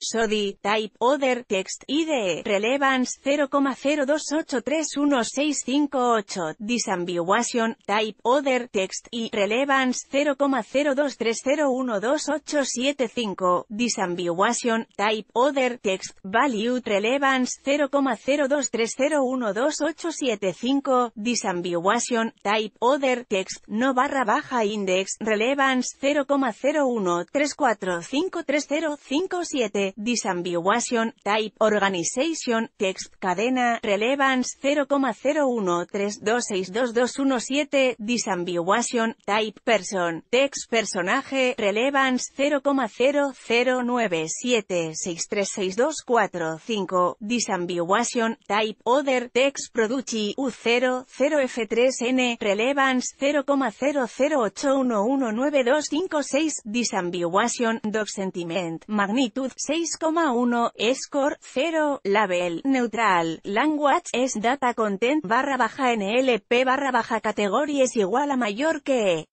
SODI, Type, Other, Text, IDE, Relevance 0,02831658, Disambiguation, Type, Other, Text, y Relevance 0,023012875, Disambiguation, Type, Other, Text, Value, Relevance 0,023012875, Disambiguation, Type, Other, Text, No barra baja Index, Relevance 0,013453057 Disambiguation, Type, Organization, Text, Cadena, Relevance 0,013262217, Disambiguation, Type, Person, Text, Personaje, Relevance 0,0097636245 Disambiguation, Type, Other, Text, Produci, U00F3N, Relevance 0,008119256, Disambiguation, Doc Sentiment, Magnitud 6 6,1, score, 0, label, neutral, language, es data content, barra baja NLP, barra baja es igual a mayor que